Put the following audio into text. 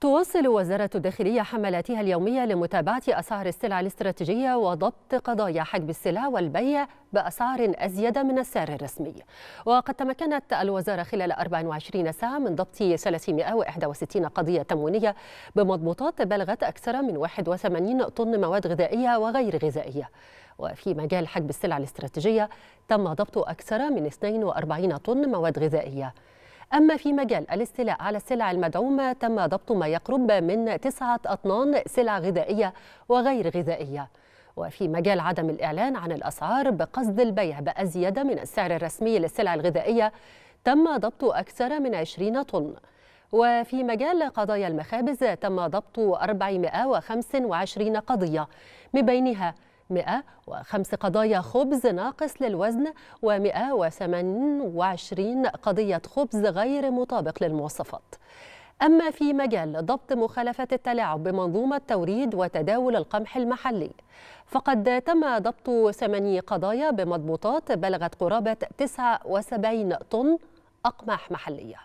تواصل وزارة الداخلية حملاتها اليومية لمتابعة أسعار السلع الاستراتيجية وضبط قضايا حجب السلع والبيع بأسعار أزيد من السعر الرسمي وقد تمكنت الوزارة خلال 24 ساعة من ضبط 361 قضية تموينية بمضبوطات بلغت أكثر من 81 طن مواد غذائية وغير غذائية وفي مجال حجب السلع الاستراتيجية تم ضبط أكثر من 42 طن مواد غذائية أما في مجال الاستيلاء على السلع المدعومة تم ضبط ما يقرب من تسعة أطنان سلع غذائية وغير غذائية وفي مجال عدم الإعلان عن الأسعار بقصد البيع بأزيد من السعر الرسمي للسلع الغذائية تم ضبط أكثر من 20 طن وفي مجال قضايا المخابز تم ضبط 425 قضية من بينها 105 قضايا خبز ناقص للوزن و128 قضية خبز غير مطابق للمواصفات أما في مجال ضبط مخالفات التلاعب بمنظومة توريد وتداول القمح المحلي فقد تم ضبط ثماني قضايا بمضبوطات بلغت قرابة 79 طن أقماح محلية